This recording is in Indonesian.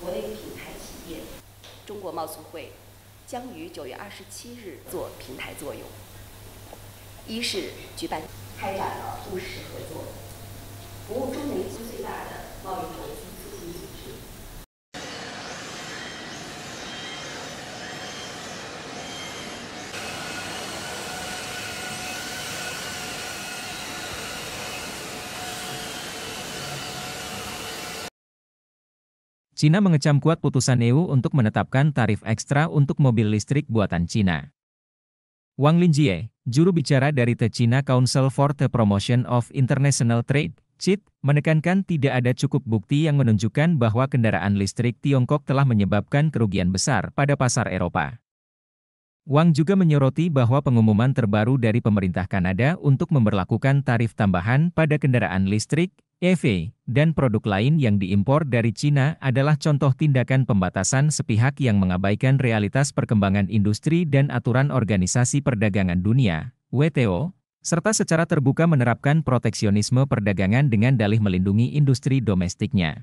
国内品牌企业，中国贸促会将于九月二十七日做平台作用。一是举办开展了务实合作，服务中。Cina mengecam kuat putusan EU untuk menetapkan tarif ekstra untuk mobil listrik buatan Cina. Wang Linjie, juru bicara dari The China Council for the Promotion of International Trade, CIT, menekankan tidak ada cukup bukti yang menunjukkan bahwa kendaraan listrik Tiongkok telah menyebabkan kerugian besar pada pasar Eropa. Wang juga menyoroti bahwa pengumuman terbaru dari pemerintah Kanada untuk memperlakukan tarif tambahan pada kendaraan listrik EV, dan produk lain yang diimpor dari China adalah contoh tindakan pembatasan sepihak yang mengabaikan realitas perkembangan industri dan aturan Organisasi Perdagangan Dunia (WTO), serta secara terbuka menerapkan proteksionisme perdagangan dengan dalih melindungi industri domestiknya.